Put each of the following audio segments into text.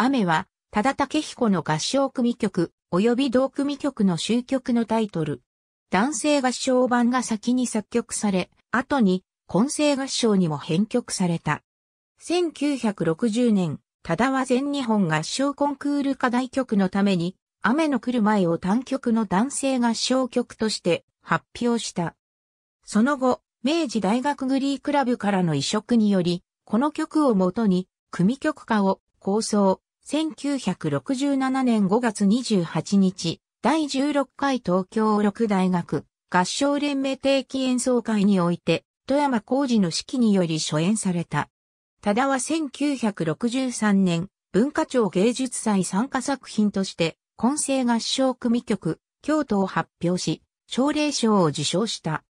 雨は、多田武彦の合唱組曲、及び同組曲の終曲のタイトル。男性合唱版が先に作曲され、後に混声合唱にも編曲された。1960年、多田は全日本合唱コンクール課題曲のために、雨の来る前を単曲の男性合唱曲として発表した。その後、明治大学グリークラブからの移植により、この曲をもとに、組曲化を構想、1967年5月28日、第16回東京六大学合唱連盟定期演奏会において、富山工事の指揮により初演された。ただは1963年、文化庁芸術祭参加作品として、混成合唱組曲、京都を発表し、奨励賞を受賞した。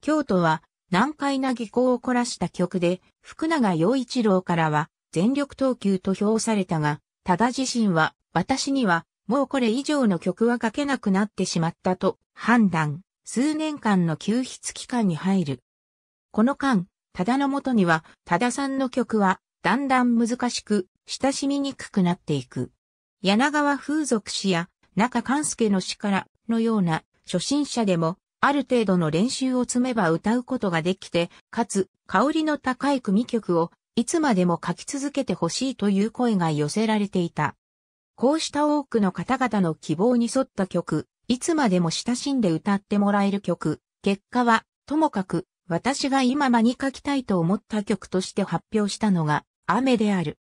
京都は難解な技巧を凝らした曲で、福永陽一郎からは全力投球と評されたが、ただ自身は、私には、もうこれ以上の曲は書けなくなってしまったと判断、数年間の休筆期間に入る。この間、ただのもとには、たださんの曲は、だんだん難しく、親しみにくくなっていく。柳川風俗詩や中勘介の詩からのような初心者でもある程度の練習を積めば歌うことができて、かつ香りの高い組曲をいつまでも書き続けてほしいという声が寄せられていた。こうした多くの方々の希望に沿った曲、いつまでも親しんで歌ってもらえる曲、結果は、ともかく、私が今間に書きたいと思った曲として発表したのが、雨である。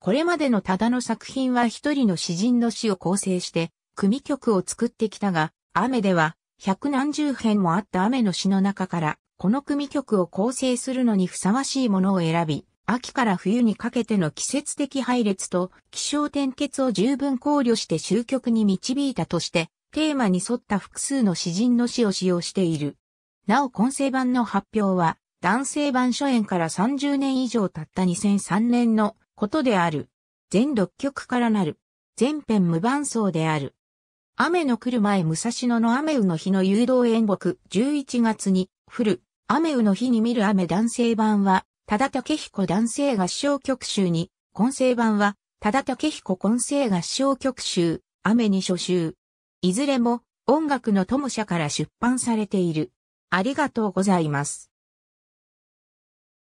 これまでのただの作品は一人の詩人の詩を構成して、組曲を作ってきたが、雨では、百何十編もあった雨の詩の中から、この組曲を構成するのにふさわしいものを選び、秋から冬にかけての季節的配列と気象転結を十分考慮して終局に導いたとして、テーマに沿った複数の詩人の詩を使用している。なお混成版の発表は、男性版初演から30年以上経った2003年のことである。全6曲からなる。全編無伴奏である。雨の来る前武蔵野の雨雨の日の誘導演目11月に降る雨雨の日に見る雨男性版は忠田武彦男性合唱曲集に、混成版は、忠田武彦混成合唱曲集、雨に初集。いずれも、音楽の友社から出版されている。ありがとうございます。